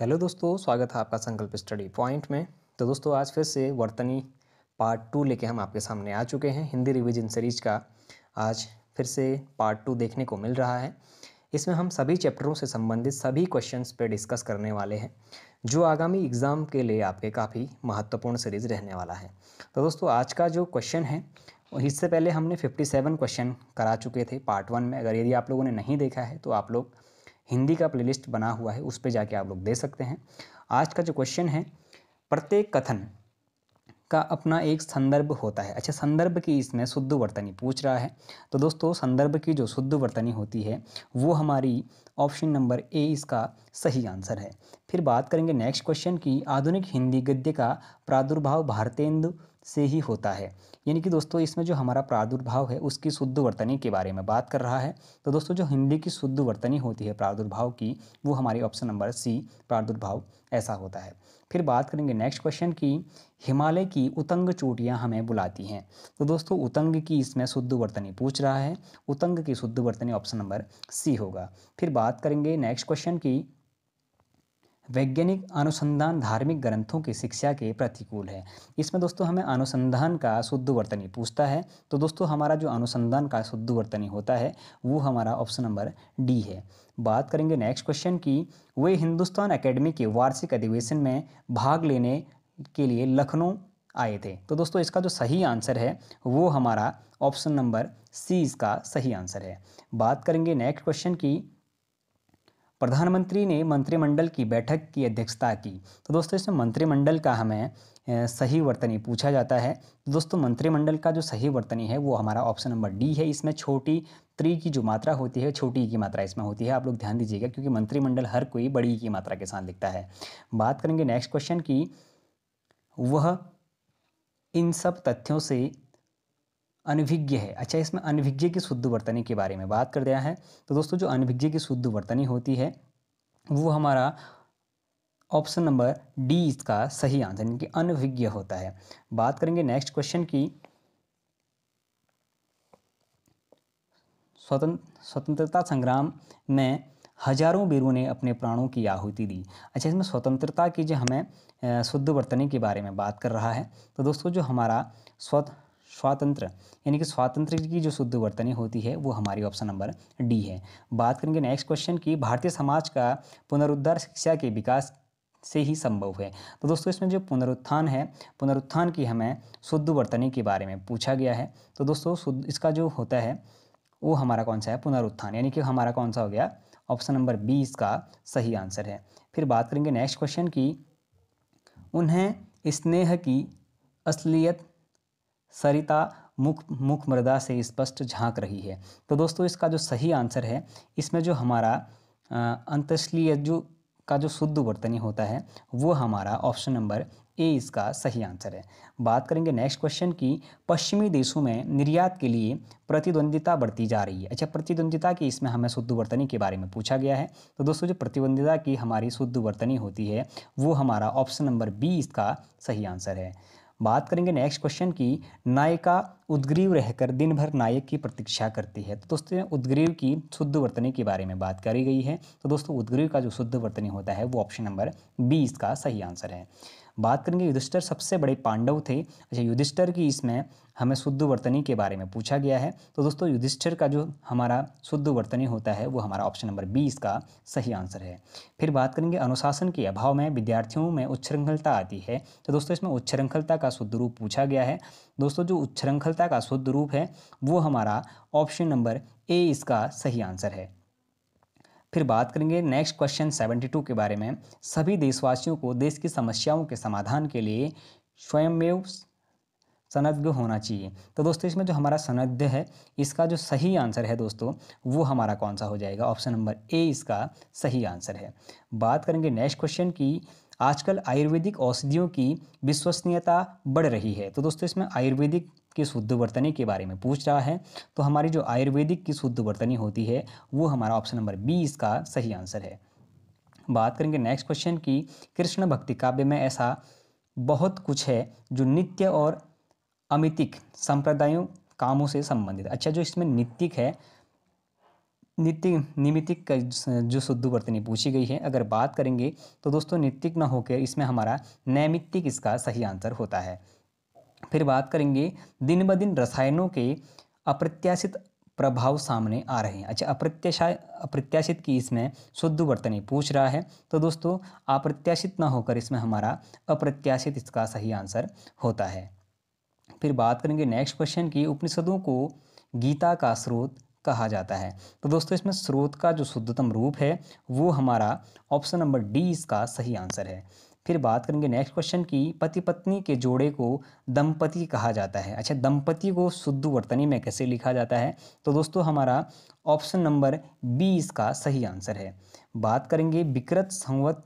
hello दोस्तों स्वागत है आपका संकल्प स्टडी पॉइंट में तो दोस्तों आज फिर से वर्तनी पार्ट टू लेके हम आपके सामने आ चुके हैं हिंदी रिवीजन सीरीज का आज फिर से पार्ट टू देखने को मिल रहा है इसमें हम सभी चैप्टरों से संबंधित सभी क्वेश्चंस पे डिस्कस करने वाले हैं जो आगामी एग्ज़ाम के लिए आपके काफ़ी महत्वपूर्ण सीरीज़ रहने वाला है तो दोस्तों आज का जो क्वेश्चन है इससे पहले हमने सेवन क्वेश्चन करा चुके थे पार्ट वन में अगर यदि आप लोगों ने नहीं देखा है तो आप लोग हिंदी का प्लेलिस्ट बना हुआ है उस पर जाके आप लोग दे सकते हैं आज का जो क्वेश्चन है प्रत्येक कथन का अपना एक संदर्भ होता है अच्छा संदर्भ की इसमें शुद्ध वर्तनी पूछ रहा है तो दोस्तों संदर्भ की जो शुद्ध वर्तनी होती है वो हमारी ऑप्शन नंबर ए इसका सही आंसर है फिर बात करेंगे नेक्स्ट क्वेश्चन की आधुनिक हिंदी गद्य का प्रादुर्भाव भारतेंदु से ही होता है यानी कि दोस्तों इसमें जो हमारा प्रादुर्भाव है उसकी शुद्ध वर्तनी के बारे में बात कर रहा है तो दोस्तों जो हिंदी की शुद्ध वर्तनी होती है प्रादुर्भाव की वो हमारे ऑप्शन नंबर सी प्रादुर्भाव ऐसा होता है फिर बात करेंगे नेक्स्ट क्वेश्चन की हिमालय की उतंग चोटियाँ हमें बुलाती हैं तो दोस्तों उतंग की इसमें शुद्ध वर्तनी पूछ रहा है उतंग की शुद्ध वर्तनी ऑप्शन नंबर सी होगा फिर बात करेंगे नेक्स्ट क्वेश्चन की वैज्ञानिक अनुसंधान धार्मिक ग्रंथों की शिक्षा के प्रतिकूल है इसमें दोस्तों हमें अनुसंधान का शुद्ध वर्तनी पूछता है तो दोस्तों हमारा जो अनुसंधान का शुद्ध वर्तनी होता है वो हमारा ऑप्शन नंबर डी है बात करेंगे नेक्स्ट क्वेश्चन की वे हिंदुस्तान अकेडमी के वार्षिक अधिवेशन में भाग लेने के लिए लखनऊ आए थे तो दोस्तों इसका जो सही आंसर है वो हमारा ऑप्शन नंबर सी इसका सही आंसर है बात करेंगे नेक्स्ट क्वेश्चन की प्रधानमंत्री ने मंत्रिमंडल की बैठक की अध्यक्षता की तो दोस्तों इसमें मंत्रिमंडल का हमें सही वर्तनी पूछा जाता है तो दोस्तों मंत्रिमंडल का जो सही वर्तनी है वो हमारा ऑप्शन नंबर डी है इसमें छोटी त्री की जो मात्रा होती है छोटी की मात्रा इसमें होती है आप लोग ध्यान दीजिएगा क्योंकि मंत्रिमंडल हर कोई बड़ी की मात्रा के साथ लिखता है बात करेंगे नेक्स्ट क्वेश्चन की वह इन सब तथ्यों से अनभिज्ञ है अच्छा इसमें अनभिज्ञ की शुद्ध वर्तनी के बारे में बात कर दिया है तो दोस्तों जो अनभिज्ञ की शुद्ध वर्तनी होती है वो हमारा ऑप्शन नंबर डी इसका सही आंसर यानी कि अनभिज्ञ होता है बात करेंगे नेक्स्ट क्वेश्चन की स्वतंत्र स्वतंत्रता संग्राम में हजारों वीरों ने अपने प्राणों की आहुति दी अच्छा इसमें स्वतंत्रता की जो हमें शुद्ध वर्तनी के बारे में बात कर रहा है तो दोस्तों जो हमारा स्वत स्वातंत्र यानी कि स्वातंत्र की जो शुद्ध वर्तनी होती है वो हमारी ऑप्शन नंबर डी है बात करेंगे नेक्स्ट क्वेश्चन की भारतीय समाज का पुनरुद्धार शिक्षा के विकास से ही संभव है तो दोस्तों इसमें जो पुनरुत्थान है पुनरुत्थान की हमें शुद्ध वर्तनी के बारे में पूछा गया है तो दोस्तों शुद्ध इसका जो होता है वो हमारा कौन सा है पुनरुत्थान यानी कि हमारा कौन सा हो गया ऑप्शन नंबर बी इसका सही आंसर है फिर बात करेंगे नेक्स्ट क्वेश्चन की उन्हें स्नेह की असलियत सरिता मुख मुख मृदा से स्पष्ट झांक रही है तो दोस्तों इसका जो सही आंसर है इसमें जो हमारा अंतश्लीय जो का जो शुद्ध वर्तनी होता है वो हमारा ऑप्शन नंबर ए इसका सही आंसर है बात करेंगे नेक्स्ट क्वेश्चन की पश्चिमी देशों में निर्यात के लिए प्रतिद्वंदिता बढ़ती जा रही है अच्छा प्रतिद्वंदिता की इसमें हमें शुद्ध वर्तनी के बारे में पूछा गया है तो दोस्तों जो प्रतिद्वंदिता की हमारी शुद्ध वर्तनी होती है वो हमारा ऑप्शन नंबर बी इसका सही आंसर है बात करेंगे नेक्स्ट क्वेश्चन की नायिका उद्ग्रीव रहकर दिन भर नायक की प्रतीक्षा करती है तो दोस्तों उद्ग्रीव की शुद्ध वर्तनी के बारे में बात करी गई है तो दोस्तों उद्ग्रीव का जो शुद्ध वर्तनी होता है वो ऑप्शन नंबर बी इसका सही आंसर है बात करेंगे युधिष्ठर सबसे बड़े पांडव थे अच्छा युधिष्ठर की इसमें हमें शुद्ध वर्तनी के बारे में पूछा गया है तो दोस्तों युधिष्ठर का जो हमारा शुद्ध वर्तनी होता है वो हमारा ऑप्शन नंबर बी इसका सही आंसर है फिर बात करेंगे अनुशासन के अभाव में विद्यार्थियों में उच्छृंखलता आती है तो दोस्तों इसमें उच्छृंखलता का शुद्ध रूप पूछा गया है दोस्तों जो उच्छृंखलता का शुद्ध रूप है वो हमारा ऑप्शन नंबर ए इसका सही आंसर है फिर बात करेंगे नेक्स्ट क्वेश्चन 72 के बारे में सभी देशवासियों को देश की समस्याओं के समाधान के लिए स्वयंमेव सनद्ध होना चाहिए तो दोस्तों इसमें जो हमारा सनद्ध है इसका जो सही आंसर है दोस्तों वो हमारा कौन सा हो जाएगा ऑप्शन नंबर ए इसका सही आंसर है बात करेंगे नेक्स्ट क्वेश्चन की आजकल आयुर्वेदिक औषधियों की विश्वसनीयता बढ़ रही है तो दोस्तों इसमें आयुर्वेदिक की शुद्ध वर्तनी के बारे में पूछ रहा है तो हमारी जो आयुर्वेदिक की शुद्ध वर्तनी होती है वो हमारा ऑप्शन नंबर बी इसका सही आंसर है बात करेंगे नेक्स्ट क्वेश्चन की कृष्ण भक्ति काव्य में ऐसा बहुत कुछ है जो नित्य और अमितिक संप्रदायों कामों से संबंधित अच्छा जो इसमें नित्यिक है नित्य निमित्तिक जो शुद्ध वर्तनी पूछी गई है अगर बात करेंगे तो दोस्तों नित्तिक ना होकर इसमें हमारा नैमित्तिक इसका सही आंसर होता है फिर बात करेंगे दिन ब दिन रसायनों के अप्रत्याशित प्रभाव सामने आ रहे हैं अच्छा अप्रत्याशा अप्रत्याशित की इसमें शुद्ध वर्तनी पूछ रहा है तो दोस्तों अप्रत्याशित ना होकर इसमें हमारा अप्रत्याशित इसका सही आंसर होता है फिर बात करेंगे नेक्स्ट क्वेश्चन की उपनिषदों को गीता का स्रोत कहा जाता है तो दोस्तों इसमें स्रोत का जो शुद्धतम रूप है वो हमारा ऑप्शन नंबर डी इसका सही आंसर है फिर बात करेंगे नेक्स्ट क्वेश्चन की पति पत्नी के जोड़े को दंपति कहा जाता है अच्छा दंपति को शुद्ध वर्तनी में कैसे लिखा जाता है तो दोस्तों हमारा ऑप्शन नंबर बी इसका सही आंसर है बात करेंगे विकृत संवत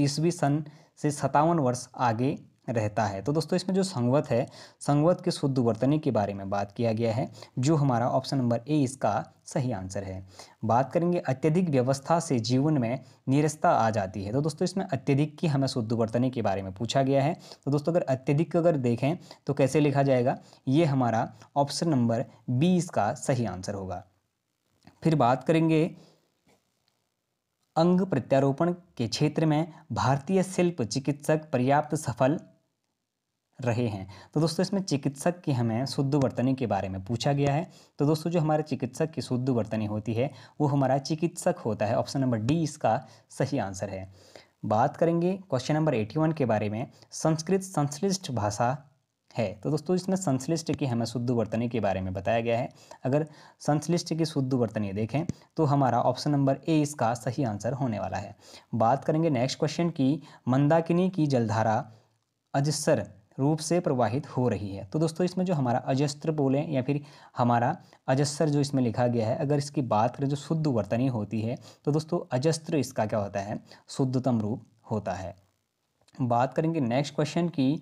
ईस्वी सन से सतावन वर्ष आगे रहता है तो दोस्तों इसमें जो संगवत है संगवत के शुद्ध वर्तनी के बारे में बात किया गया है जो हमारा ऑप्शन नंबर ए इसका सही आंसर है बात करेंगे अत्यधिक व्यवस्था से जीवन में निरस्ता आ जाती है तो दोस्तों इसमें अत्यधिक की हमें शुद्ध वर्तनी के बारे में पूछा गया है तो दोस्तों अगर अत्यधिक अगर देखें तो कैसे लिखा जाएगा ये हमारा ऑप्शन नंबर बी इसका सही आंसर होगा फिर बात करेंगे अंग प्रत्यारोपण के क्षेत्र में भारतीय शिल्प चिकित्सक पर्याप्त सफल रहे हैं तो दोस्तों इसमें चिकित्सक की हमें शुद्ध वर्तनी के बारे में पूछा गया है तो दोस्तों जो हमारे चिकित्सक की शुद्ध वर्तनी होती है वो हमारा चिकित्सक होता है ऑप्शन नंबर डी इसका सही आंसर है बात करेंगे क्वेश्चन नंबर एटी वन के बारे में संस्कृत संश्लिष्ट भाषा है तो दोस्तों इसमें संश्लिष्ट की हमें शुद्ध वर्तनी के बारे में बताया गया है अगर संश्लिष्ट की शुद्ध वर्तनी देखें तो हमारा ऑप्शन नंबर ए इसका सही आंसर होने वाला है बात करेंगे नेक्स्ट क्वेश्चन की मंदाकिनी की जलधारा अजसर रूप से प्रवाहित हो रही है तो दोस्तों इसमें जो हमारा अजस्त्र बोलें या फिर हमारा अजस्त्र जो इसमें लिखा गया है अगर इसकी बात करें जो शुद्ध वर्तनी होती है तो दोस्तों अजस्त्र इसका क्या होता है शुद्धतम रूप होता है बात करेंगे नेक्स्ट क्वेश्चन की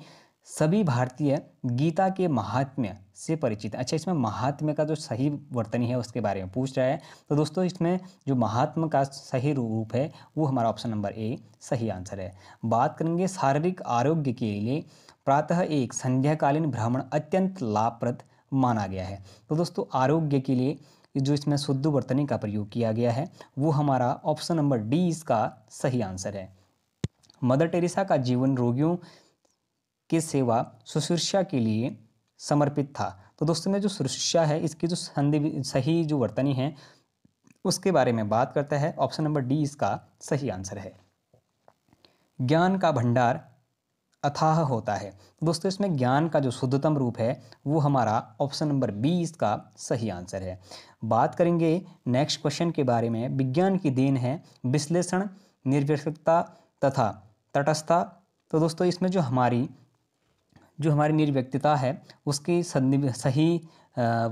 सभी भारतीय गीता के महात्म्य से परिचित अच्छा इसमें महात्म्य का जो सही वर्तनी है उसके बारे में पूछ रहा है तो दोस्तों इसमें जो महात्म का सही रूप है वो हमारा ऑप्शन नंबर ए सही आंसर है बात करेंगे शारीरिक आरोग्य के लिए प्रातः एक संध्याकालीन भ्रमण अत्यंत लाभप्रद माना गया है तो दोस्तों आरोग्य के लिए जो इसमें शुद्ध वर्तनी का प्रयोग किया गया है वो हमारा ऑप्शन नंबर डी इसका सही आंसर है मदर टेरेसा का जीवन रोगियों के सेवा सुश्रूषा के लिए समर्पित था तो दोस्तों में जो सुश्रूषा है इसकी जो संधि सही जो वर्तनी है उसके बारे में बात करता है ऑप्शन नंबर डी इसका सही आंसर है ज्ञान का भंडार अथाह होता है दोस्तों इसमें ज्ञान का जो शुद्धतम रूप है वो हमारा ऑप्शन नंबर बी इसका सही आंसर है बात करेंगे नेक्स्ट क्वेश्चन के बारे में विज्ञान की देन है विश्लेषण निर्व्यक्तता तथा तटस्थता तो दोस्तों इसमें जो हमारी जो हमारी निर्व्यक्तता है उसकी सही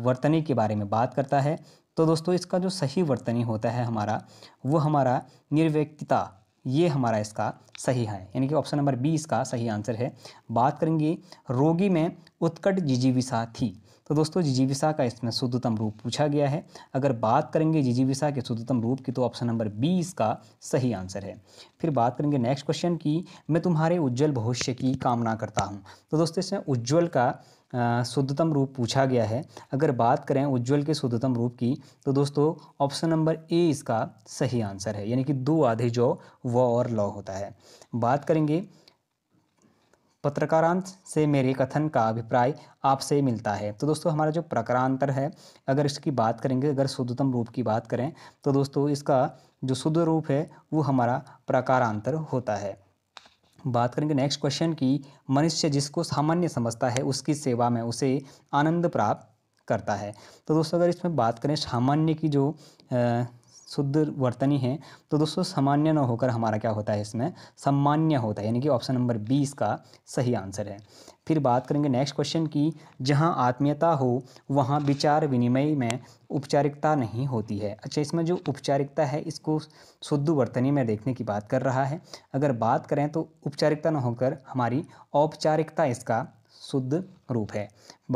वर्तनी के बारे में बात करता है तो दोस्तों इसका जो सही वर्तनी होता है हमारा वो हमारा निर्व्यक्तता ये हमारा इसका सही है यानी कि ऑप्शन नंबर बी इसका सही आंसर है बात करेंगे रोगी में उत्कट जिजीविसा थी तो दोस्तों जिजीविसा का इसमें शुद्धतम रूप पूछा गया है अगर बात करेंगे जिजीविसा के शुद्धतम रूप की तो ऑप्शन नंबर बी इसका सही आंसर है फिर बात करेंगे नेक्स्ट क्वेश्चन की मैं तुम्हारे उज्जवल भविष्य की कामना करता हूँ तो दोस्तों इसमें उज्ज्वल का शुद्धतम रूप पूछा गया है अगर बात करें उज्ज्वल के शुद्धतम रूप की तो दोस्तों ऑप्शन नंबर ए इसका सही आंसर है यानी कि दो आधे जो व और लॉ होता है बात करेंगे पत्रकारांत से मेरे कथन का अभिप्राय आपसे मिलता है तो दोस्तों हमारा जो प्रकारांतर है अगर इसकी बात करेंगे अगर शुद्धतम रूप की बात करें तो दोस्तों इसका जो शुद्ध रूप है वो हमारा प्रकारांतर होता है बात करेंगे नेक्स्ट क्वेश्चन की मनुष्य जिसको सामान्य समझता है उसकी सेवा में उसे आनंद प्राप्त करता है तो दोस्तों अगर इसमें बात करें सामान्य की जो शुद्ध वर्तनी है तो दोस्तों सामान्य न होकर हमारा क्या होता है इसमें सम्मान्य होता है यानी कि ऑप्शन नंबर बी इसका सही आंसर है फिर बात करेंगे नेक्स्ट क्वेश्चन की जहाँ आत्मीयता हो वहाँ विचार विनिमय में उपचारिकता नहीं होती है अच्छा इसमें जो उपचारिकता है इसको शुद्ध वर्तनी में देखने की बात कर रहा है अगर बात करें तो उपचारिकता न होकर हमारी औपचारिकता इसका शुद्ध रूप है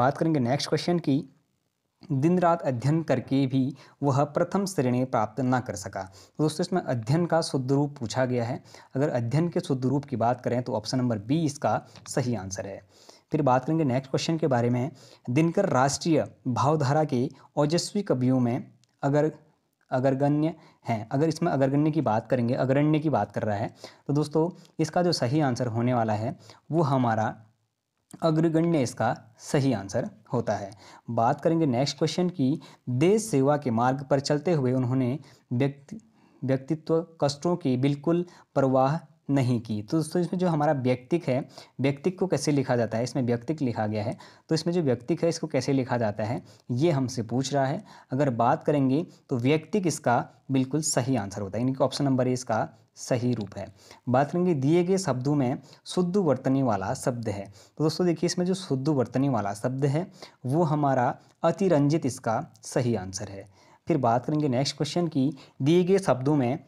बात करेंगे नेक्स्ट क्वेश्चन की दिन रात अध्ययन करके भी वह प्रथम श्रेणी प्राप्त ना कर सका दोस्तों इसमें अध्ययन का शुद्ध रूप पूछा गया है अगर अध्ययन के शुद्ध रूप की बात करें तो ऑप्शन नंबर बी इसका सही आंसर है फिर बात करेंगे नेक्स्ट क्वेश्चन के बारे में दिनकर राष्ट्रीय भावधारा के ओजस्वी कवियों में अगर अगरगण्य हैं अगर इसमें अग्रगण्य की बात करेंगे अग्रण्य की बात कर रहा है तो दोस्तों इसका जो सही आंसर होने वाला है वो हमारा अग्रगण्य इसका सही आंसर होता है बात करेंगे नेक्स्ट क्वेश्चन की देश सेवा के मार्ग पर चलते हुए उन्होंने व्यक्ति व्यक्तित्व कष्टों की बिल्कुल परवाह नहीं की तो दोस्तों इसमें जो हमारा व्यक्तिक है व्यक्तिक को कैसे लिखा जाता है इसमें व्यक्तिक लिखा गया है तो इसमें जो व्यक्तिक है इसको कैसे लिखा जाता है ये हमसे पूछ रहा है अगर बात करेंगे तो व्यक्तिक इसका बिल्कुल सही आंसर होता है यानी कि ऑप्शन नंबर ए इसका सही रूप है बात करेंगे दिए गए शब्दों में शुद्ध वर्तनी वाला शब्द है तो दोस्तों देखिए इसमें जो शुद्ध वर्तनी वाला शब्द है वो हमारा अतिरंजित इसका सही आंसर है फिर बात करेंगे नेक्स्ट क्वेश्चन की दिए गए शब्दों में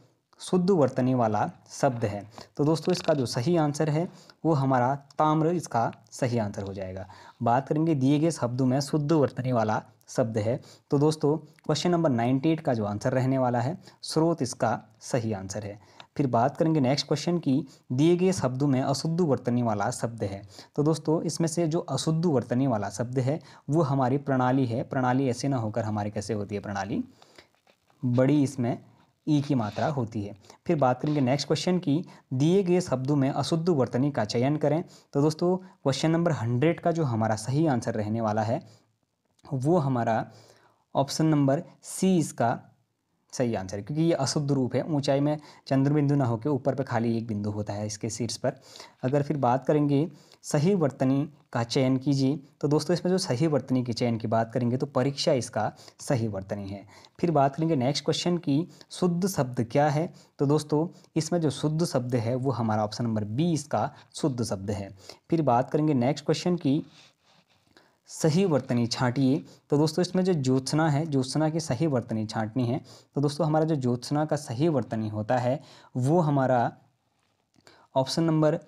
शुद्ध वर्तनी वाला शब्द है तो दोस्तों इसका जो सही आंसर है वो हमारा ताम्र इसका सही आंसर हो जाएगा बात करेंगे दिए गए शब्दों में शुद्ध वर्तनी वाला शब्द है तो दोस्तों क्वेश्चन नंबर नाइन्टी एट का जो आंसर रहने वाला है स्रोत इसका सही आंसर है फिर बात करेंगे नेक्स्ट क्वेश्चन की दिए गए शब्दों में अशुद्ध वर्तनी वाला शब्द है तो दोस्तों इसमें से जो अशुद्ध वर्तनी वाला शब्द है वो हमारी प्रणाली है प्रणाली ऐसे ना होकर हमारे कैसे होती है प्रणाली बड़ी इसमें ई e की मात्रा होती है फिर बात करेंगे नेक्स्ट क्वेश्चन की दिए गए शब्दों में अशुद्ध वर्तनी का चयन करें तो दोस्तों क्वेश्चन नंबर हंड्रेड का जो हमारा सही आंसर रहने वाला है वो हमारा ऑप्शन नंबर सी इसका सही आंसर है क्योंकि ये अशुद्ध रूप है ऊंचाई में चंद्र बिंदु ना होकर ऊपर पे खाली एक बिंदु होता है इसके शीर्ष पर अगर फिर बात करेंगे सही वर्तनी का चयन कीजिए तो दोस्तों इसमें जो सही वर्तनी के चयन की बात करेंगे तो परीक्षा इसका सही वर्तनी है फिर बात करेंगे नेक्स्ट क्वेश्चन की शुद्ध शब्द क्या है तो दोस्तों इसमें जो शुद्ध शब्द है वो हमारा ऑप्शन नंबर बी इसका शुद्ध शब्द है फिर बात करेंगे नेक्स्ट क्वेश्चन की सही वर्तनी छाटिए तो दोस्तों इसमें जो ज्योत्सना है ज्योत्सना की सही वर्तनी छाटनी है तो दोस्तों हमारा जो ज्योत्सना का सही वर्तनी होता है वो हमारा ऑप्शन नंबर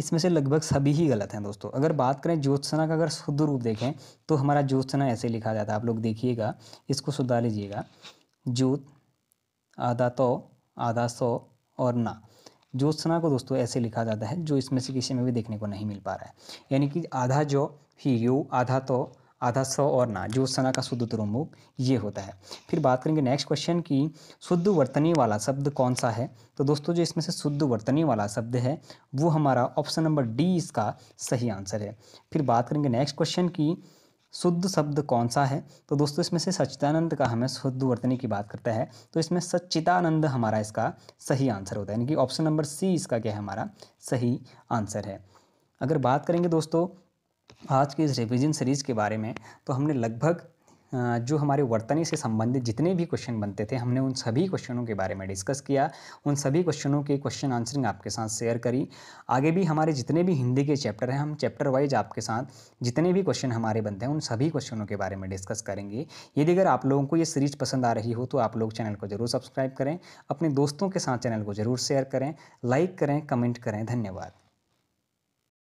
इसमें से लगभग सभी ही गलत हैं दोस्तों अगर बात करें ज्योत्सना का अगर शुद्ध रूप देखें तो हमारा ज्योत्सना ऐसे लिखा जाता है आप लोग देखिएगा इसको सुधार लीजिएगा ज्योत आधा तो आधा सौ और ना ज्योत्सना को दोस्तों ऐसे लिखा जाता है जो इसमें से किसी में भी देखने को नहीं मिल पा रहा है यानी कि आधा जो ही यू आधा तो आधा स और ना ज्योत्सना का शुद्ध तुरुमुख ये होता है फिर बात करेंगे नेक्स्ट क्वेश्चन की शुद्ध वर्तनी वाला शब्द कौन सा है तो दोस्तों जो इसमें से शुद्ध वर्तनी वाला शब्द है वो हमारा ऑप्शन नंबर डी इसका सही आंसर है फिर बात करेंगे नेक्स्ट क्वेश्चन की शुद्ध शब्द कौन सा है तो दोस्तों इसमें से सच्चिदानंद का हमें शुद्ध वर्तनी की बात करता है तो इसमें सच्चिदानंद हमारा इसका सही आंसर होता है यानी कि ऑप्शन नंबर सी इसका क्या है हमारा सही आंसर है अगर बात करेंगे दोस्तों आज के इस रिविजन सीरीज़ के बारे में तो हमने लगभग जो हमारे वर्तनी से संबंधित जितने भी क्वेश्चन बनते थे हमने उन सभी क्वेश्चनों के बारे में डिस्कस किया उन सभी क्वेश्चनों के क्वेश्चन आंसरिंग आपके साथ शेयर करी आगे भी हमारे जितने भी हिंदी के चैप्टर हैं हम चैप्टर वाइज आपके साथ जितने भी क्वेश्चन हमारे बनते हैं उन सभी क्वेश्चनों के बारे में डिस्कस करेंगे यदि अगर आप लोगों को ये सीरीज पसंद आ रही हो तो आप लोग चैनल को ज़रूर सब्सक्राइब करें अपने दोस्तों के साथ चैनल को ज़रूर शेयर करें लाइक करें कमेंट करें धन्यवाद